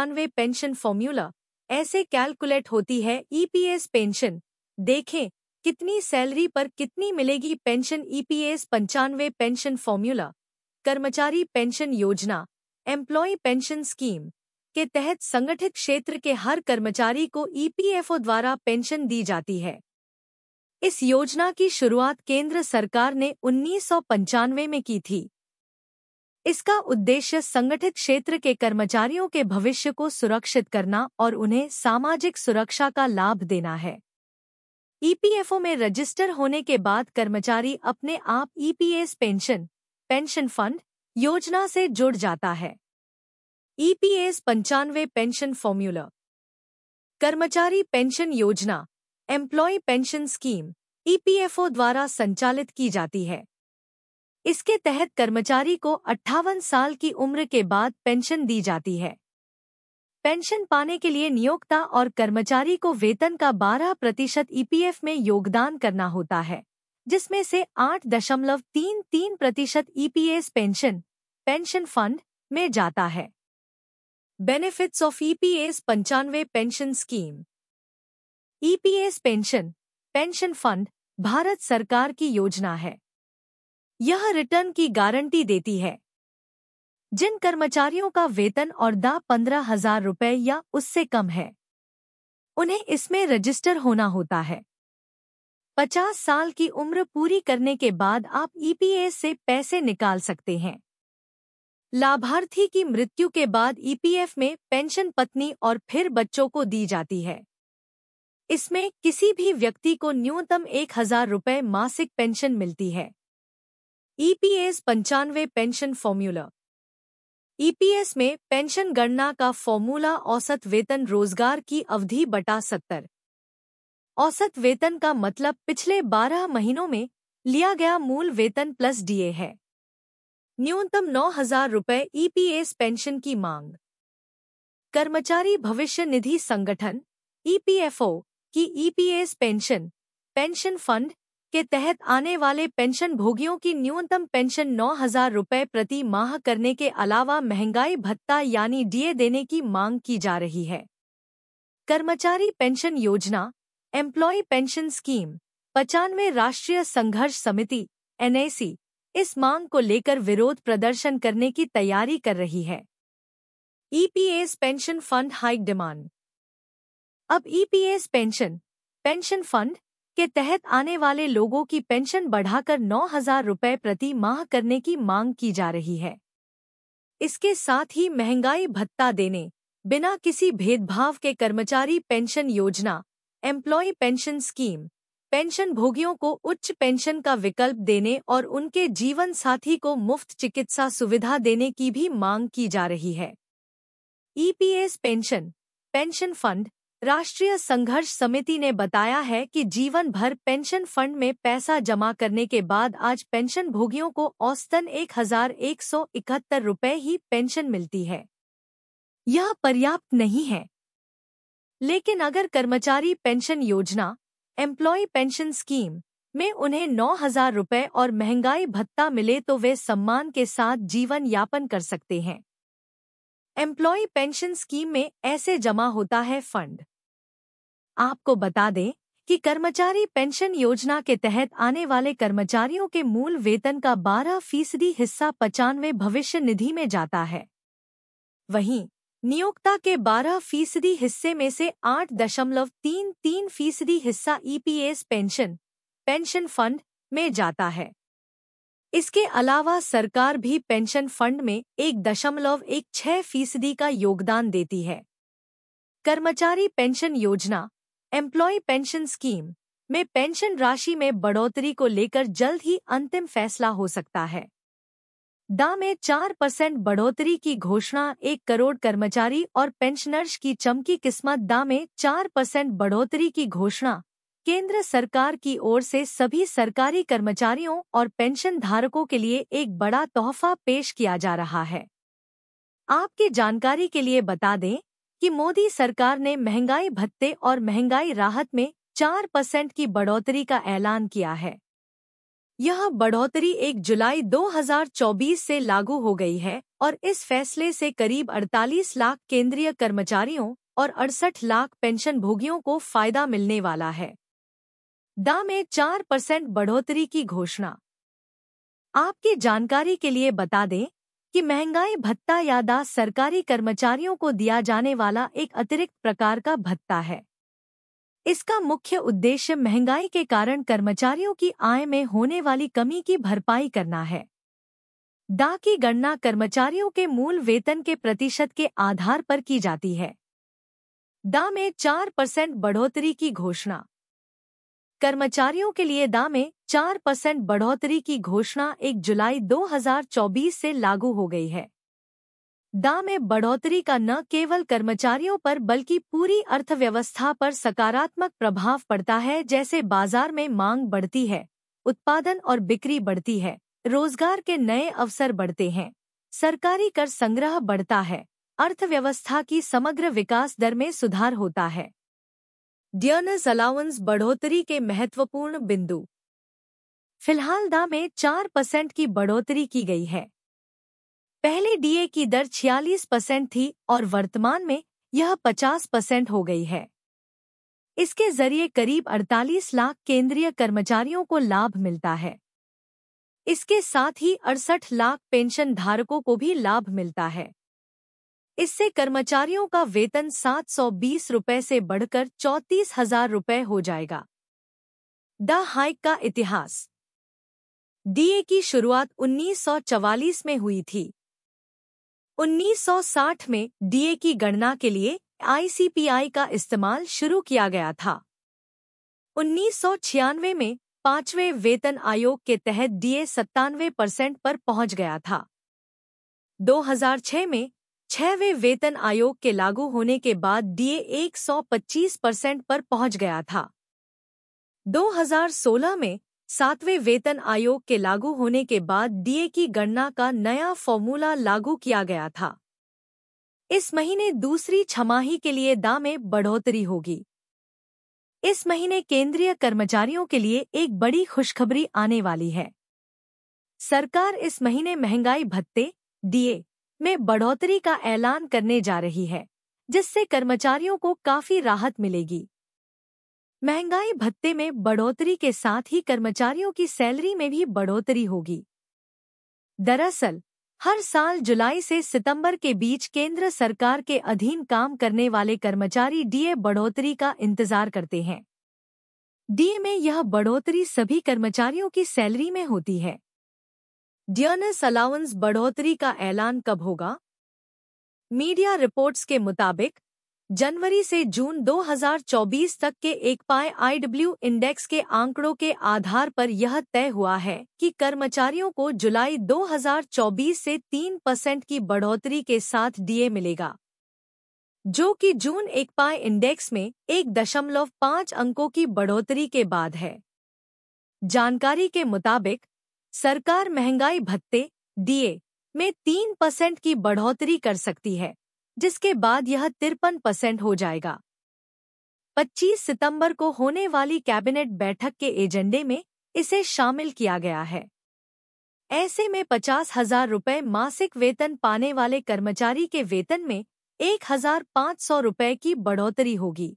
वे pension formula ऐसे calculate होती है ईपीएस e पेंशन देखें कितनी सैलरी पर कितनी मिलेगी पेंशन ईपीएस e पंचानवे पेंशन फॉर्मूला कर्मचारी पेंशन योजना एम्प्लॉय पेंशन स्कीम के तहत संगठित क्षेत्र के हर कर्मचारी को ईपीएफओ e द्वारा पेंशन दी जाती है इस योजना की शुरुआत केंद्र सरकार ने उन्नीस में की थी इसका उद्देश्य संगठित क्षेत्र के कर्मचारियों के भविष्य को सुरक्षित करना और उन्हें सामाजिक सुरक्षा का लाभ देना है ईपीएफओ में रजिस्टर होने के बाद कर्मचारी अपने आप ईपीएस पेंशन पेंशन फंड योजना से जुड़ जाता है ईपीएस पंचानवे पेंशन फॉर्म्यूला कर्मचारी पेंशन योजना एम्प्लॉय पेंशन स्कीम ईपीएफओ द्वारा संचालित की जाती है इसके तहत कर्मचारी को अट्ठावन साल की उम्र के बाद पेंशन दी जाती है पेंशन पाने के लिए नियोक्ता और कर्मचारी को वेतन का 12 प्रतिशत ईपीएफ e में योगदान करना होता है जिसमें से 8.33 प्रतिशत EPS e pension pension fund में जाता है बेनिफिट्स ऑफ ईपीएस e पंचानवे pension scheme EPS pension pension fund Bharat सरकार की योजना है यह रिटर्न की गारंटी देती है जिन कर्मचारियों का वेतन और दा पंद्रह हजार रुपए या उससे कम है उन्हें इसमें रजिस्टर होना होता है पचास साल की उम्र पूरी करने के बाद आप ईपीए e से पैसे निकाल सकते हैं लाभार्थी की मृत्यु के बाद ईपीएफ e में पेंशन पत्नी और फिर बच्चों को दी जाती है इसमें किसी भी व्यक्ति को न्यूनतम एक हजार रुपये मासिक पेंशन मिलती है ईपीएस e पंचानवे पेंशन फॉर्मूला ईपीएस e में पेंशन गणना का फॉर्मूला औसत वेतन रोजगार की अवधि बटा सत्तर औसत वेतन का मतलब पिछले 12 महीनों में लिया गया मूल वेतन प्लस डीए है न्यूनतम नौ हजार रुपये ईपीएस e पेंशन की मांग कर्मचारी भविष्य निधि संगठन ईपीएफओ की ईपीएस पेंशन पेंशन फंड के तहत आने वाले पेंशन भोगियों की न्यूनतम पेंशन नौ हजार रूपए प्रति माह करने के अलावा महंगाई भत्ता यानी डीए देने की मांग की जा रही है कर्मचारी पेंशन योजना एम्प्लॉय पेंशन स्कीम पचानवे राष्ट्रीय संघर्ष समिति एनएसी इस मांग को लेकर विरोध प्रदर्शन करने की तैयारी कर रही है EPS pension fund hike demand अब ईपीएस पेंशन पेंशन फंड के तहत आने वाले लोगों की पेंशन बढ़ाकर नौ हजार रुपये प्रति माह करने की मांग की जा रही है इसके साथ ही महंगाई भत्ता देने बिना किसी भेदभाव के कर्मचारी पेंशन योजना एम्प्लॉय पेंशन स्कीम पेंशन भोगियों को उच्च पेंशन का विकल्प देने और उनके जीवन साथी को मुफ्त चिकित्सा सुविधा देने की भी मांग की जा रही है ईपीएस पेंशन पेंशन फंड राष्ट्रीय संघर्ष समिति ने बताया है कि जीवन भर पेंशन फंड में पैसा जमा करने के बाद आज पेंशन भोगियों को औसतन एक हजार एक सौ इकहत्तर रुपये ही पेंशन मिलती है यह पर्याप्त नहीं है लेकिन अगर कर्मचारी पेंशन योजना एम्प्लॉय पेंशन स्कीम में उन्हें नौ हजार रुपये और महंगाई भत्ता मिले तो वे सम्मान के साथ जीवन यापन कर सकते हैं एम्प्लॉय पेंशन स्कीम में ऐसे जमा होता है फंड आपको बता दें कि कर्मचारी पेंशन योजना के तहत आने वाले कर्मचारियों के मूल वेतन का 12 फीसदी हिस्सा पचानवे भविष्य निधि में जाता है वहीं नियोक्ता के 12 फीसदी हिस्से में से आठ दशमलव तीन तीन फीसदी हिस्सा ईपीएस पेंशन पेंशन फंड में जाता है इसके अलावा सरकार भी पेंशन फंड में एक दशमलव एक छह फीसदी का योगदान देती है कर्मचारी पेंशन योजना एम्प्लॉय पेंशन स्कीम में पेंशन राशि में बढ़ोतरी को लेकर जल्द ही अंतिम फैसला हो सकता है दाम में चार परसेंट बढ़ोतरी की घोषणा एक करोड़ कर्मचारी और पेंशनर्स की चमकी किस्मत दा में चार परसेंट बढ़ोतरी की घोषणा केंद्र सरकार की ओर से सभी सरकारी कर्मचारियों और पेंशन धारकों के लिए एक बड़ा तोहफा पेश किया जा रहा है आपकी जानकारी के लिए बता दें कि मोदी सरकार ने महंगाई भत्ते और महंगाई राहत में चार परसेंट की बढ़ोतरी का ऐलान किया है यह बढ़ोतरी 1 जुलाई 2024 से लागू हो गई है और इस फैसले से करीब 48 लाख केंद्रीय कर्मचारियों और अड़सठ लाख पेंशनभोगियों को फायदा मिलने वाला है दाम में चार परसेंट बढ़ोतरी की घोषणा आपकी जानकारी के लिए बता दें कि महंगाई भत्ता यादा सरकारी कर्मचारियों को दिया जाने वाला एक अतिरिक्त प्रकार का भत्ता है इसका मुख्य उद्देश्य महंगाई के कारण कर्मचारियों की आय में होने वाली कमी की भरपाई करना है दा की गणना कर्मचारियों के मूल वेतन के प्रतिशत के आधार पर की जाती है दा में चार परसेंट बढ़ोतरी की घोषणा कर्मचारियों के लिए दा में चार परसेंट बढ़ोतरी की घोषणा 1 जुलाई 2024 से लागू हो गई है दाम में बढ़ोतरी का न केवल कर्मचारियों पर बल्कि पूरी अर्थव्यवस्था पर सकारात्मक प्रभाव पड़ता है जैसे बाजार में मांग बढ़ती है उत्पादन और बिक्री बढ़ती है रोजगार के नए अवसर बढ़ते हैं सरकारी कर संग्रह बढ़ता है अर्थव्यवस्था की समग्र विकास दर में सुधार होता है डियर्नस अलाउंस बढ़ोतरी के महत्वपूर्ण बिंदु फिलहाल दाम में चार परसेंट की बढ़ोतरी की गई है पहले डीए की दर छियालीस परसेंट थी और वर्तमान में यह पचास परसेंट हो गई है इसके जरिए करीब 48 लाख केंद्रीय कर्मचारियों को लाभ मिलता है इसके साथ ही अड़सठ लाख पेंशन धारकों को भी लाभ मिलता है इससे कर्मचारियों का वेतन सात सौ बीस रुपये से बढ़कर चौंतीस हजार रुपये हो जाएगा द हाइक का इतिहास डीए की शुरुआत 1944 में हुई थी 1960 में डीए की गणना के लिए आईसीपीआई का इस्तेमाल शुरू किया गया था उन्नीस में पांचवें वेतन आयोग के तहत डीए सत्तानवे परसेंट पर पहुंच गया था 2006 में छहवें वेतन आयोग के लागू होने के बाद डीए 125 परसेंट पर पहुंच गया था 2016 में सातवें वेतन आयोग के लागू होने के बाद डीए की गणना का नया फॉर्मूला लागू किया गया था इस महीने दूसरी छमाही के लिए दामे बढ़ोतरी होगी इस महीने केंद्रीय कर्मचारियों के लिए एक बड़ी खुशखबरी आने वाली है सरकार इस महीने महंगाई भत्ते डीए में बढ़ोतरी का ऐलान करने जा रही है जिससे कर्मचारियों को काफी राहत मिलेगी महंगाई भत्ते में बढ़ोतरी के साथ ही कर्मचारियों की सैलरी में भी बढ़ोतरी होगी दरअसल हर साल जुलाई से सितंबर के बीच केंद्र सरकार के अधीन काम करने वाले कर्मचारी डीए बढ़ोतरी का इंतजार करते हैं डीए में यह बढ़ोतरी सभी कर्मचारियों की सैलरी में होती है डियर्नस अलाउंस बढ़ोतरी का ऐलान कब होगा मीडिया रिपोर्ट्स के मुताबिक जनवरी से जून 2024 तक के एक पाए आईडब्ल्यू इंडेक्स के आंकड़ों के आधार पर यह तय हुआ है कि कर्मचारियों को जुलाई 2024 से 3 परसेंट की बढ़ोतरी के साथ डीए मिलेगा जो कि जून एक पाए इंडेक्स में एक दशमलव पाँच अंकों की बढ़ोतरी के बाद है जानकारी के मुताबिक सरकार महंगाई भत्ते डीए में तीन परसेंट की बढ़ोतरी कर सकती है जिसके बाद यह तिरपन परसेंट हो जाएगा 25 सितंबर को होने वाली कैबिनेट बैठक के एजेंडे में इसे शामिल किया गया है ऐसे में पचास हजार रुपये मासिक वेतन पाने वाले कर्मचारी के वेतन में एक हजार पाँच सौ रुपये की बढ़ोतरी होगी